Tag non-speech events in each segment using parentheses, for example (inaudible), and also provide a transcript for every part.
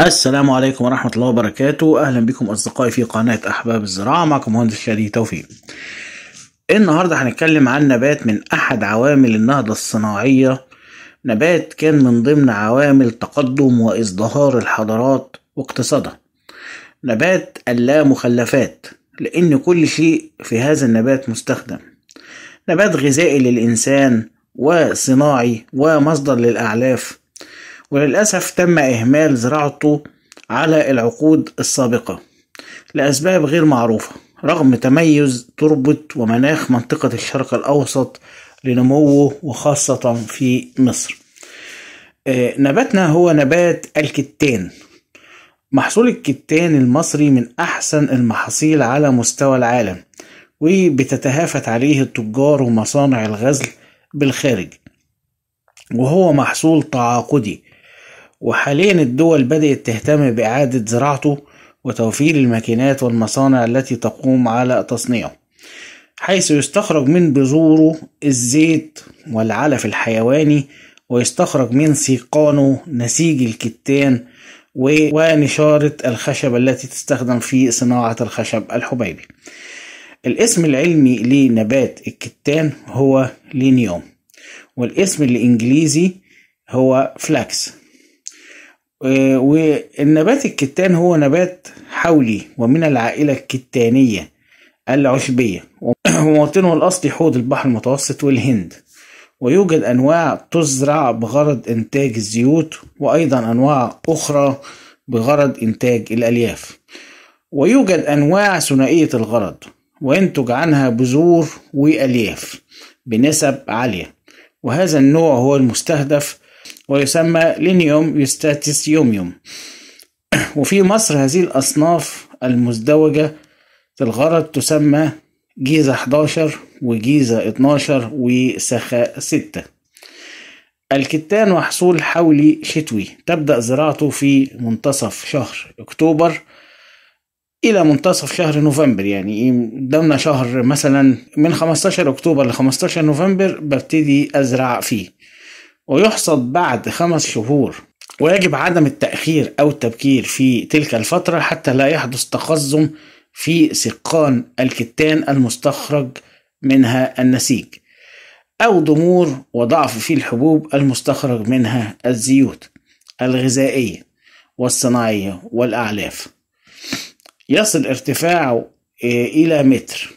السلام عليكم ورحمة الله وبركاته أهلا بكم أصدقائي في قناة أحباب الزراعة معكم مهندس شادي توفيق النهاردة هنتكلم عن نبات من أحد عوامل النهضة الصناعية نبات كان من ضمن عوامل تقدم وازدهار الحضارات واقتصادها نبات اللا مخلفات لأن كل شيء في هذا النبات مستخدم نبات غذائي للإنسان وصناعي ومصدر للأعلاف وللأسف تم إهمال زراعته على العقود السابقة لأسباب غير معروفة رغم تميز تربة ومناخ منطقة الشرق الأوسط لنموه وخاصة في مصر آه، نباتنا هو نبات الكتان محصول الكتان المصري من أحسن المحاصيل على مستوى العالم وبتتهافت عليه التجار ومصانع الغزل بالخارج وهو محصول تعاقدي وحاليا الدول بدأت تهتم بإعادة زراعته وتوفير الماكينات والمصانع التي تقوم على تصنيعه حيث يستخرج من بذوره الزيت والعلف الحيواني ويستخرج من سيقانه نسيج الكتان ونشارة الخشب التي تستخدم في صناعة الخشب الحبيبي الاسم العلمي لنبات الكتان هو لينيوم والاسم الإنجليزي هو فلاكس آه، والنبات الكتان هو نبات حولي ومن العائلة الكتانية العشبية (clears throat) ومواطنه الأصلي حوض البحر المتوسط والهند ويوجد أنواع تزرع بغرض إنتاج الزيوت وأيضا أنواع أخرى بغرض إنتاج الألياف ويوجد أنواع ثنائية الغرض وينتج عنها بذور وألياف بنسب عالية وهذا النوع هو المستهدف ويسمى لينيوم يوستاتيسيوميوم (clears throat) وفي مصر هذه الأصناف المزدوجة في الغرض تسمى جيزة 11 وجيزة 12 وسخاء 6 الكتان وحصول حولي شتوي تبدأ زراعته في منتصف شهر أكتوبر إلى منتصف شهر نوفمبر يعني قدامنا شهر مثلا من 15 أكتوبر ل 15 نوفمبر ببتدي أزرع فيه ويحصد بعد خمس شهور ويجب عدم التأخير أو التبكير في تلك الفترة حتى لا يحدث تقزم في سقان الكتان المستخرج منها النسيج أو ضمور وضعف في الحبوب المستخرج منها الزيوت الغذائية والصناعية والأعلاف يصل ارتفاعه إلى متر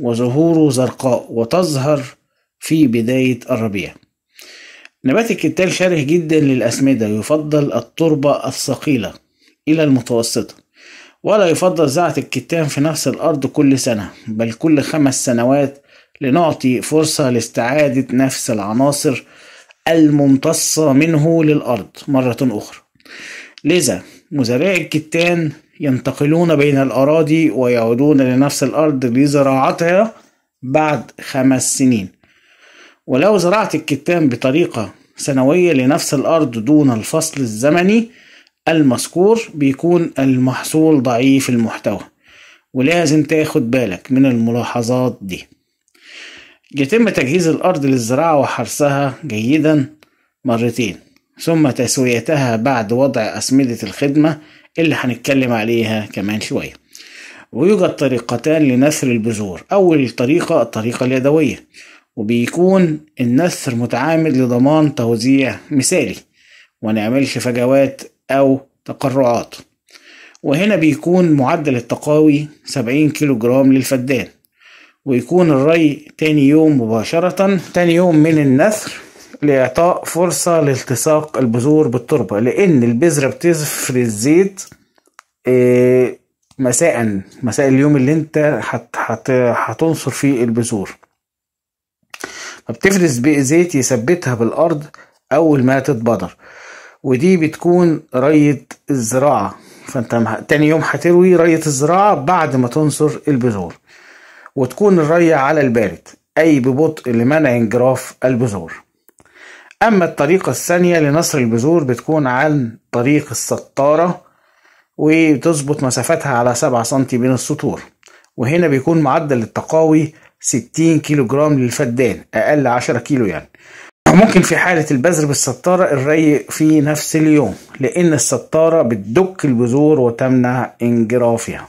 وظهوره زرقاء وتظهر في بداية الربيع نبات الكتان شره جدا للأسمدة يفضل التربة الثقيلة إلى المتوسطة ولا يفضل زرعة الكتان في نفس الأرض كل سنة بل كل خمس سنوات لنعطي فرصة لاستعادة نفس العناصر الممتصة منه للأرض مرة أخرى لذا مزارعي الكتان ينتقلون بين الأراضي ويعودون لنفس الأرض لزراعتها بعد خمس سنين ولو زرعت الكتان بطريقة سنوية لنفس الأرض دون الفصل الزمني المذكور بيكون المحصول ضعيف المحتوى ولازم تاخد بالك من الملاحظات دي يتم تجهيز الأرض للزراعة وحرسها جيدا مرتين ثم تسويتها بعد وضع أسمدة الخدمة اللي هنتكلم عليها كمان شوية ويوجد طريقتان لنثر البذور أول طريقة الطريقة اليدوية وبيكون النسر متعامد لضمان توزيع مثالي ونعملش فجوات أو تقرعات وهنا بيكون معدل التقاوي 70 كيلو جرام للفدان ويكون الري تاني يوم مباشرة تاني يوم من النثر لإعطاء فرصة لالتصاق البذور بالتربة لأن البذرة بتزفر الزيت آه، مساء مساء اليوم اللي انت هتنصر فيه البذور فبتفرز زيت يثبتها بالأرض أول ما تتبدر ودي بتكون رية الزراعة فانت تاني يوم هتروي رية الزراعة بعد ما تنصر البذور وتكون الرية على البارد أي ببطء لمنع انجراف البذور أما الطريقة الثانية لنصر البذور بتكون عن طريق السطارة وتظبط مسافتها على سبعة سنتي بين السطور وهنا بيكون معدل التقاوي 60 كيلو جرام للفدان أقل 10 كيلو يعني ممكن في حالة البذر بالستاره الري في نفس اليوم لأن الستاره بتدك البذور وتمنع انجرافها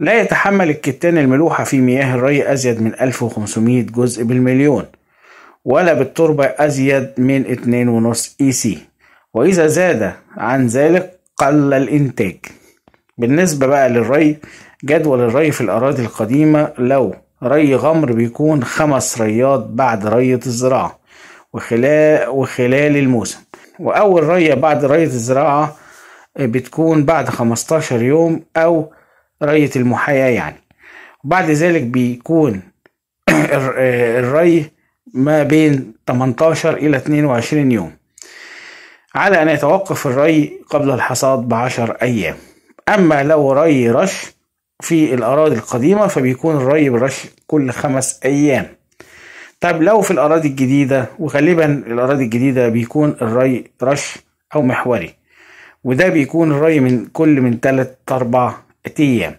لا يتحمل الكتان الملوحة في مياه الري أزيد من 1500 جزء بالمليون ولا بالتربة أزيد من 2.5 إي سي وإذا زاد عن ذلك قل الإنتاج بالنسبة بقى للري جدول الري في الأراضي القديمة لو ري غمر بيكون خمس ريات بعد رية الزراعة وخلال, وخلال الموسم وأول رية بعد رية الزراعة آه، بتكون بعد 15 يوم أو رية المحاياة يعني بعد ذلك بيكون (coughs) آه، الري ما بين 18 إلى 22 يوم على أن يتوقف الري قبل الحصاد بعشر أيام أما لو ري رش في الأراضي القديمة فبيكون الري بالرش كل خمس أيام طب لو في الأراضي الجديدة وغالبا الأراضي الجديدة بيكون الري رش أو محوري وده بيكون الري من كل من 3 أربع أيام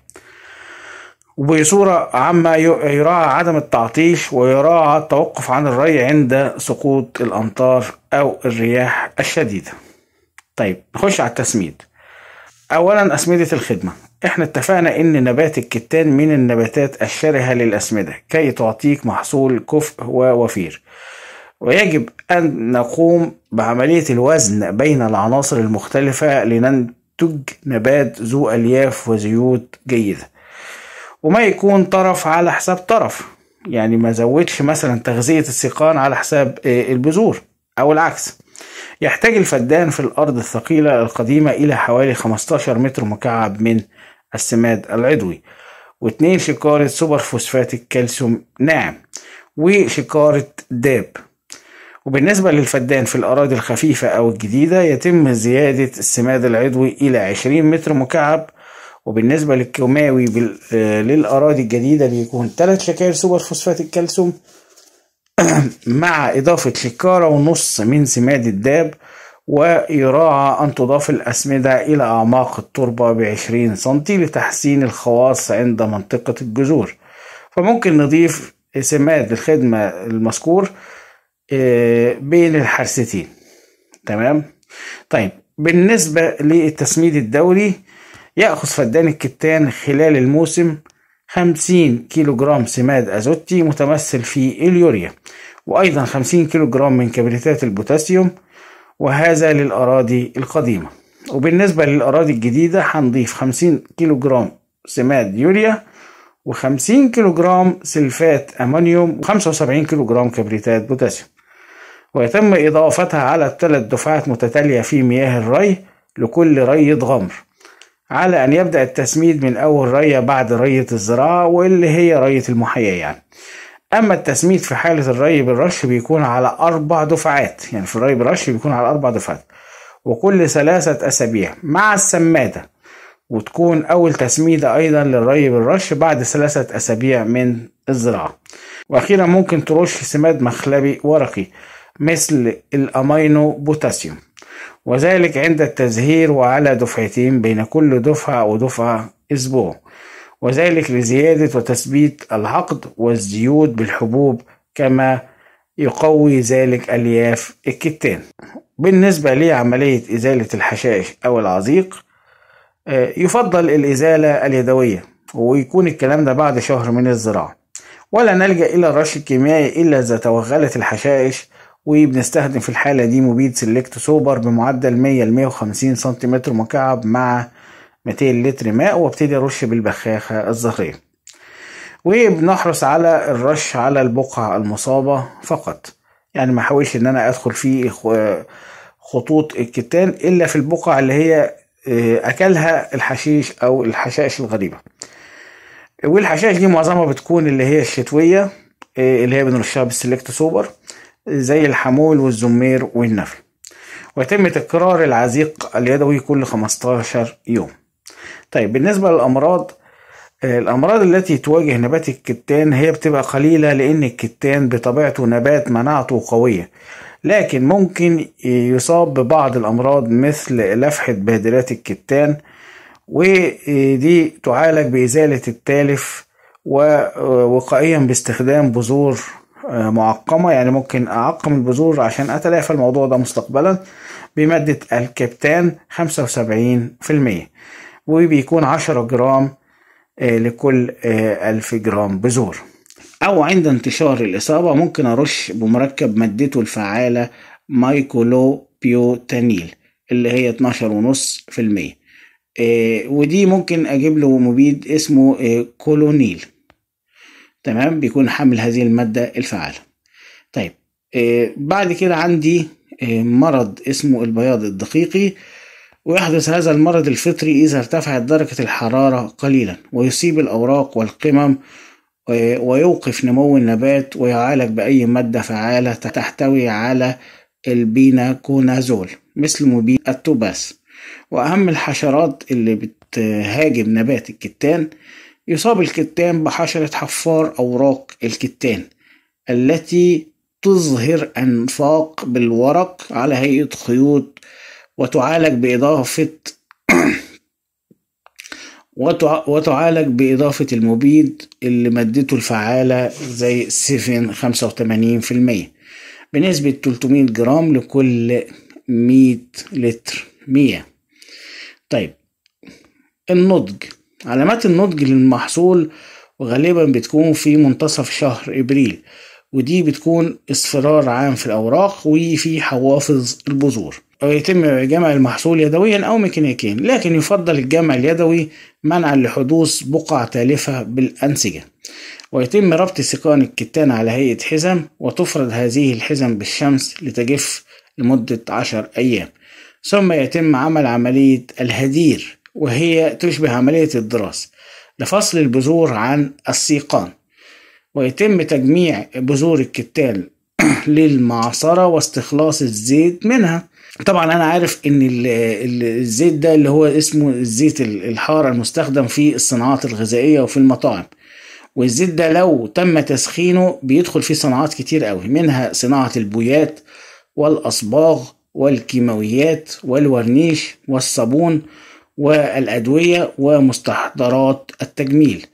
وبصورة عامة يراعى عدم التعطيش ويراعى التوقف عن الري عند سقوط الأمطار أو الرياح الشديدة طيب نخش على التسميد أولا أسمدة الخدمة احنا اتفقنا ان نبات الكتان من النباتات الشرهة للأسمدة كي تعطيك محصول كفء ووفير ويجب أن نقوم بعملية الوزن بين العناصر المختلفة لننتج نبات ذو ألياف وزيوت جيدة وما يكون طرف على حساب طرف يعني ما زودش مثلا تغذية السيقان على حساب آه، البذور أو العكس يحتاج الفدان في الأرض الثقيلة القديمة إلى حوالي 15 متر مكعب من السماد العضوي واثنين شكارة سوبر فوسفات الكالسيوم ناعم وشكارة داب وبالنسبة للفدان في الأراضي الخفيفة أو الجديدة يتم زيادة السماد العضوي إلى 20 متر مكعب وبالنسبة للكيماوي آه، للأراضي الجديدة بيكون ثلاث شكاير سوبر فوسفات الكالسيوم (clears throat) مع إضافة شكارة ونص من سماد الداب ويراعى أن تضاف الأسمدة إلى أعماق التربة بعشرين سنتي لتحسين الخواص عند منطقة الجذور فممكن نضيف سماد الخدمة المذكور آه، بين الحرستين تمام طيب بالنسبة للتسميد الدوري يأخذ فدان الكتان خلال الموسم 50 جرام سماد أزوتي متمثل في اليوريا وأيضا 50 جرام من كبريتات البوتاسيوم وهذا للأراضي القديمة وبالنسبة للأراضي الجديدة هنضيف 50 كيلو جرام سماد يوريا و50 كيلو جرام سلفات أمونيوم و75 كيلو جرام كبريتات بوتاسيوم ويتم إضافتها على الثلاث دفعات متتالية في مياه الري لكل رية غمر على أن يبدأ التسميد من أول رية بعد رية الزراعة واللي هي رية المحيا يعني اما التسميد في حاله الري بالرش بيكون على اربع دفعات يعني في الري بالرش بيكون على اربع دفعات وكل ثلاثه اسابيع مع السماده وتكون اول تسميده ايضا للري بالرش بعد ثلاثه اسابيع من الزراعه واخيرا ممكن ترش سماد مخلبي ورقي مثل الامينو بوتاسيوم وذلك عند التزهير وعلى دفعتين بين كل دفعه ودفعه اسبوع وذلك لزيادة وتثبيت العقد والزيود بالحبوب كما يقوي ذلك ألياف الكتان بالنسبة لعملية إزالة الحشائش أو العزيق آه، يفضل الإزالة اليدوية ويكون الكلام ده بعد شهر من الزراعة ولا نلجأ إلى الرش الكيميائي إلا إذا توغلت الحشائش وبنستخدم في الحالة دي مبيد سيلكت سوبر بمعدل 100 ل 150 سنتيمتر مكعب مع 200 لتر ماء وابتدي ارش بالبخاخه الزهريه وبنحرص على الرش على البقعه المصابه فقط يعني ما حاولش ان انا ادخل في خطوط الكتان الا في البقع اللي هي آه، اكلها الحشيش او الحشائش الغريبه والحشائش دي معظمها بتكون اللي هي الشتويه آه، اللي هي بنرشها بالسلكت سوبر زي الحمول والزمير والنفل ويتم تكرار العزيق اليدوي كل 15 يوم طيب بالنسبة للأمراض الأمراض التي تواجه نبات الكتان هي بتبقى قليلة لأن الكتان بطبيعته نبات مناعته قوية لكن ممكن يصاب ببعض الأمراض مثل لفحة بهدلات الكتان ودي تعالج بإزالة التالف ووقائيا باستخدام بذور آه، معقمة يعني ممكن أعقم البذور عشان أتلافى الموضوع ده مستقبلا بمادة الكبتان 75% وبيكون 10 جرام آه، لكل 1000 آه، جرام بذور او عند انتشار الاصابه ممكن ارش بمركب مادته الفعاله مايكولو بيوتانيل اللي هي 12.5% المية آه، ودي ممكن اجيب له مبيد اسمه كولونيل تمام بيكون حامل هذه المادة الفعالة طيب بعد كده عندي مرض اسمه البياض الدقيقي ويحدث هذا المرض الفطري إذا ارتفعت درجة الحرارة قليلا ويصيب الأوراق والقمم ويوقف نمو النبات ويعالج بأي مادة فعالة تحتوي على البيناكونازول مثل مبين التوباس وأهم الحشرات اللي بتهاجم نبات الكتان يصاب الكتان بحشرة حفار أوراق الكتان التي تظهر أنفاق بالورق على هيئة خيوط وتعالج بإضافة (clears throat) وتعالج بإضافة المبيد اللي مادته الفعالة زي خمسة في المية بنسبة 300 جرام لكل 100 لتر مية طيب النضج علامات النضج للمحصول وغالبا بتكون في منتصف شهر ابريل ودي بتكون اصفرار عام في الاوراق وفي حوافظ البذور ويتم جمع المحصول يدويا أو ميكانيكيا لكن يفضل الجمع اليدوي منعا لحدوث بقع تالفة بالأنسجة ويتم ربط سقان الكتان على هيئة حزم وتفرد هذه الحزم بالشمس لتجف لمدة عشر أيام ثم يتم عمل عملية الهدير وهي تشبه عملية الدراس لفصل البذور عن السيقان ويتم تجميع بذور الكتان (clears throat) للمعصرة واستخلاص الزيت منها طبعا انا عارف ان الزيت ده اللي هو اسمه الزيت الحار المستخدم في الصناعات الغذائيه وفي المطاعم والزيت ده لو تم تسخينه بيدخل فيه صناعات كتير قوي منها صناعه البويات والاصباغ والكيماويات والورنيش والصابون والادويه ومستحضرات التجميل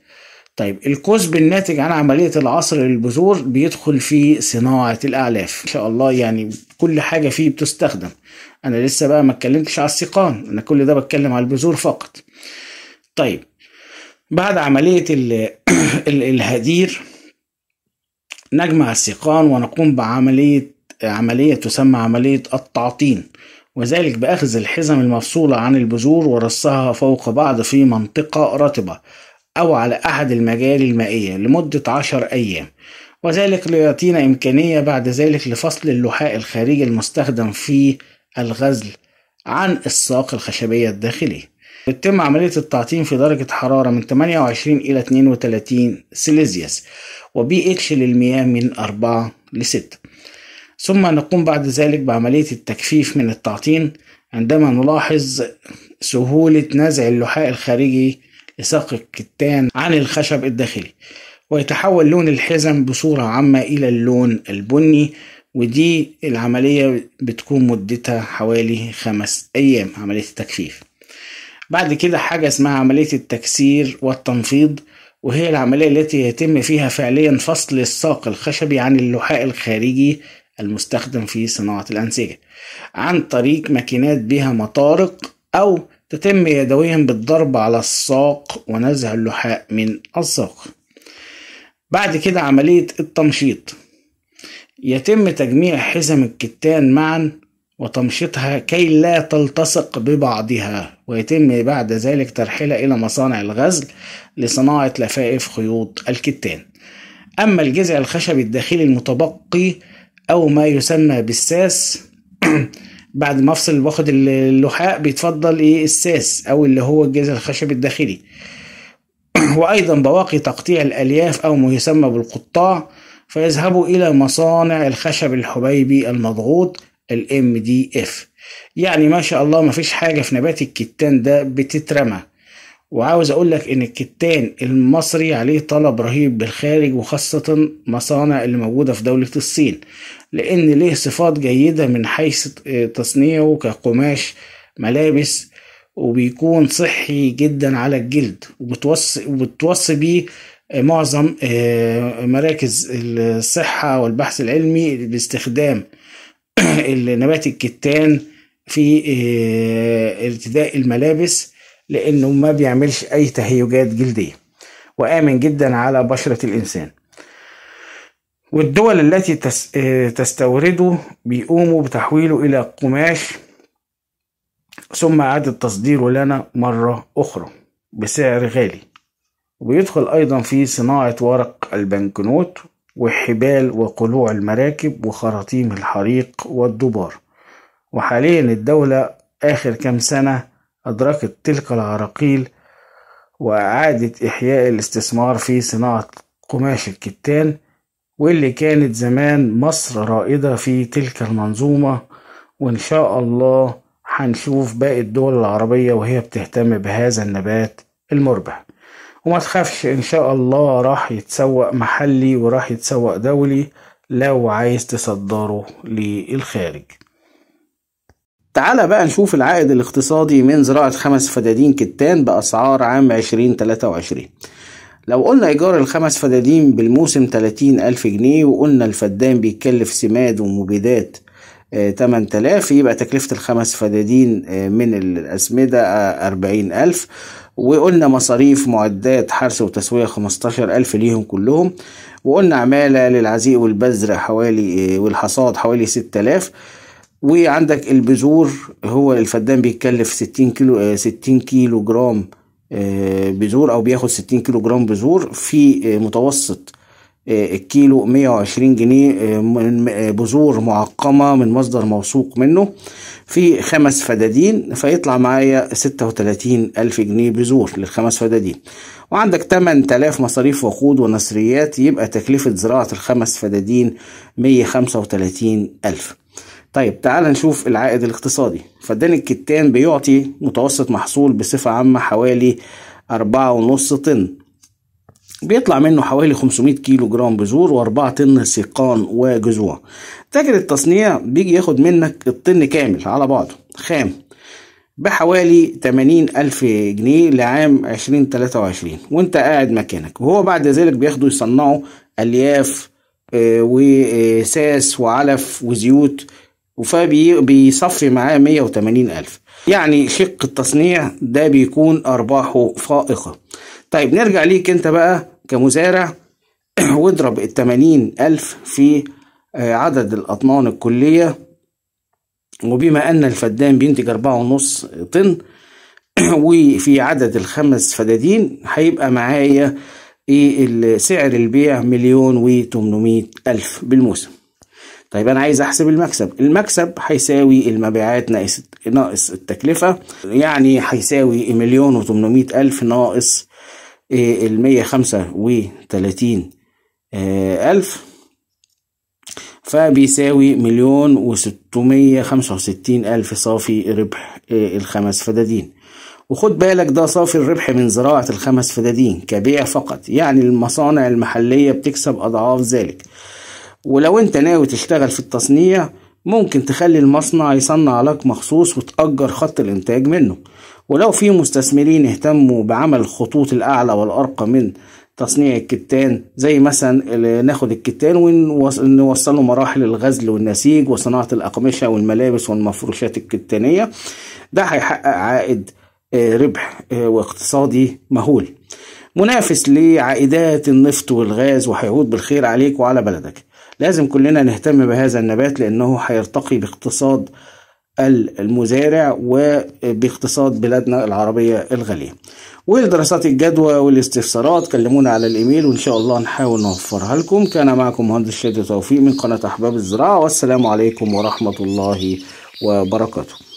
طيب الكسب الناتج عن عملية العصر للبذور بيدخل في صناعة الأعلاف إن شاء الله يعني كل حاجة فيه بتستخدم أنا لسه بقى ما اتكلمتش على السيقان أنا كل ده بتكلم على البذور فقط طيب بعد عملية (clears throat) الهدير نجمع السيقان ونقوم بعملية عملية تسمى عملية التعطين وذلك بأخذ الحزم المفصولة عن البذور ورصها فوق بعض في منطقة رطبة أو على أحد المجاري المائية لمدة عشر أيام وذلك ليعطينا إمكانية بعد ذلك لفصل اللحاء الخارجي المستخدم في الغزل عن الساق الخشبية الداخلي يتم عملية التعطين في درجة حرارة من 28 إلى 32 سيليزيوس وبي اتش للمياه من 4 ل 6 ثم نقوم بعد ذلك بعملية التجفيف من التعطين عندما نلاحظ سهولة نزع اللحاء الخارجي لساق الكتان عن الخشب الداخلي ويتحول لون الحزم بصورة عامة إلى اللون البني ودي العملية بتكون مدتها حوالي خمس أيام عملية التكفيف بعد كده حاجة اسمها عملية التكسير والتنفيض وهي العملية التي يتم فيها فعليا فصل الساق الخشبي عن اللحاء الخارجي المستخدم في صناعة الأنسجة عن طريق ماكينات بها مطارق أو تتم يدويهم بالضرب على الساق ونزع اللحاء من الساق بعد كده عملية التمشيط يتم تجميع حزم الكتان معا وتمشيطها كي لا تلتصق ببعضها ويتم بعد ذلك ترحيلها إلى مصانع الغزل لصناعة لفائف خيوط الكتان أما الجذع الخشبي الداخلي المتبقي أو ما يسمى بالساس (clears throat) بعد ما افصل واخد اللحاء بيتفضل ايه الساس او اللي هو الجهاز الخشبي الداخلي (clears throat) وايضا بواقي تقطيع الالياف او ما يسمى بالقطاع فيذهبوا الى مصانع الخشب الحبيبي المضغوط الام دي اف يعني ما شاء الله مفيش حاجه في نبات الكتان ده بتترمى وعاوز اقول لك ان الكتان المصري عليه طلب رهيب بالخارج وخاصة مصانع اللي موجودة في دولة الصين لان ليه صفات جيدة من حيث تصنيعه كقماش ملابس وبيكون صحي جدا على الجلد وبتوصي, وبتوصي بيه معظم آه، مراكز الصحة والبحث العلمي باستخدام (clears throat) نبات الكتان في آه، ارتداء الملابس لأنه ما بيعملش أي تهيجات جلدية وآمن جدا على بشرة الإنسان والدول التي آه، تستورده بيقوموا بتحويله إلى قماش ثم إعادة تصديره لنا مرة أخرى بسعر غالي وبيدخل أيضا في صناعة ورق البنكنوت وحبال وقلوع المراكب وخراطيم الحريق والدبار وحاليا الدولة آخر كام سنة أدركت تلك العراقيل وأعادت إحياء الاستثمار في صناعة قماش الكتان واللي كانت زمان مصر رائدة في تلك المنظومة وإن شاء الله هنشوف باقي الدول العربية وهي بتهتم بهذا النبات المربح وما تخافش إن شاء الله راح يتسوق محلي وراح يتسوق دولي لو عايز تصدره للخارج تعال بقى نشوف العائد الاقتصادي من زراعة خمس فدادين كتان بأسعار عام 2023 لو قلنا إيجار الخمس فدادين بالموسم 30 ألف جنيه وقلنا الفدان بيتكلف سماد ومبيدات 8000 آه، يبقى تكلفة الخمس فدادين آه، من الأسمدة 40000 آه، وقلنا مصاريف معدات حرث وتسوية 15000 ليهم كلهم وقلنا عمالة للعزيق والبذر حوالي والحصاد حوالي 6000 وعندك البذور هو الفدان بيتكلف 60 كيلو 60 آه، كيلو جرام آه، بذور او بياخد 60 كيلو جرام بذور في آه، متوسط الكيلو 120 جنيه من بذور معقمة من مصدر موثوق منه في خمس فدادين فيطلع معايا 36 ألف جنيه بذور للخمس فدادين وعندك 8000 مصاريف وقود ونصريات يبقى تكلفة زراعة الخمس فدادين 135 ألف طيب تعال نشوف العائد الاقتصادي فدان الكتان بيعطي متوسط محصول بصفة عامة حوالي أربعة ونص طن بيطلع منه حوالي 500 كيلو جرام بذور و4 طن سيقان وجذوع تاجر التصنيع بيجي ياخد منك الطن كامل على بعضه خام بحوالي 80 ألف جنيه لعام 2023 وانت قاعد مكانك وهو بعد ذلك بياخده يصنعه ألياف آه، وساس وعلف وزيوت فبيصفي معاه 180 ألف يعني شق التصنيع ده بيكون أرباحه فائقة طيب نرجع ليك أنت بقى كمزارع (clears throat) واضرب ال 80 ألف في آه، عدد الأطنان الكلية وبما أن الفدان بينتج 4.5 طن (clears throat) وفي عدد الخمس فدادين هيبقى معايا ايه سعر البيع مليون و ألف بالموسم طيب أنا عايز أحسب المكسب المكسب هيساوي المبيعات ناقص ناقص التكلفة يعني هيساوي مليون و ألف ناقص آه، المية خمسة وتلاتين آه، ألف فبيساوي مليون وستمية خمسة وستين ألف صافي ربح آه، الخمس فدادين وخد بالك ده صافي الربح من زراعة الخمس فدادين كبيع فقط يعني المصانع المحلية بتكسب أضعاف ذلك ولو انت ناوي تشتغل في التصنيع ممكن تخلي المصنع يصنع لك مخصوص وتأجر خط الإنتاج منه ولو في مستثمرين اهتموا بعمل الخطوط الأعلى والأرقى من تصنيع الكتان زي مثلا ناخد الكتان ونوصله مراحل الغزل والنسيج وصناعة الأقمشة والملابس والمفروشات الكتانية ده هيحقق عائد آه، ربح آه، واقتصادي مهول منافس لعائدات النفط والغاز وهيعود بالخير عليك وعلى بلدك لازم كلنا نهتم بهذا النبات لأنه هيرتقي باقتصاد المزارع وباقتصاد بلادنا العربية الغالية ولدراسات الجدوى والاستفسارات كلمونا على الإيميل وإن شاء الله نحاول نوفرها لكم كان معكم مهندس شادي توفيق من قناة أحباب الزراعة والسلام عليكم ورحمة الله وبركاته